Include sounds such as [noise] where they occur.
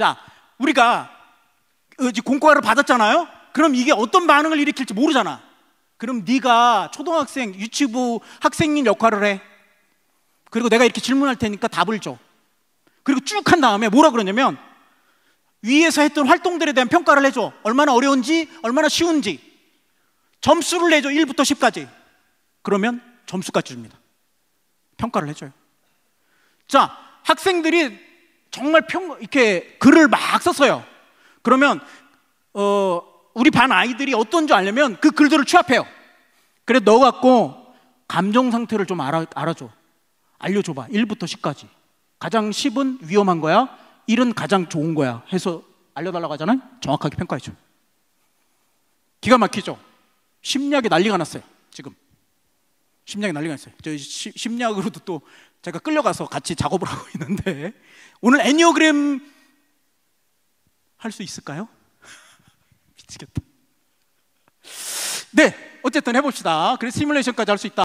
자, 우리가 어, 공과를 받았잖아요. 그럼 이게 어떤 반응을 일으킬지 모르잖아. 그럼 네가 초등학생, 유치부 학생님 역할을 해. 그리고 내가 이렇게 질문할 테니까 답을 줘. 그리고 쭉 한 다음에 뭐라 그러냐면 위에서 했던 활동들에 대한 평가를 해줘. 얼마나 어려운지, 얼마나 쉬운지. 점수를 내줘. 1부터 10까지. 그러면 점수까지 줍니다. 평가를 해줘요. 자, 학생들이 정말 평, 이렇게 글을 막 썼어요. 그러면, 어, 우리 반 아이들이 어떤 줄 알려면 그 글들을 취합해요. 그래, 너 갖고 감정 상태를 좀 알아, 알아줘. 알려줘봐. 1부터 10까지. 가장 10은 위험한 거야. 1은 가장 좋은 거야. 해서 알려달라고 하잖아요. 정확하게 평가해줘. 기가 막히죠? 심리학이 난리가 났어요. 지금. 심리학이 난리가 났어요. 저 심리학으로도 또 제가 끌려가서 같이 작업을 하고 있는데 오늘 애니어그램 할 수 있을까요? [laughs] 미치겠다. 네, 어쨌든 해봅시다. 그래서 시뮬레이션까지 할 수 있다.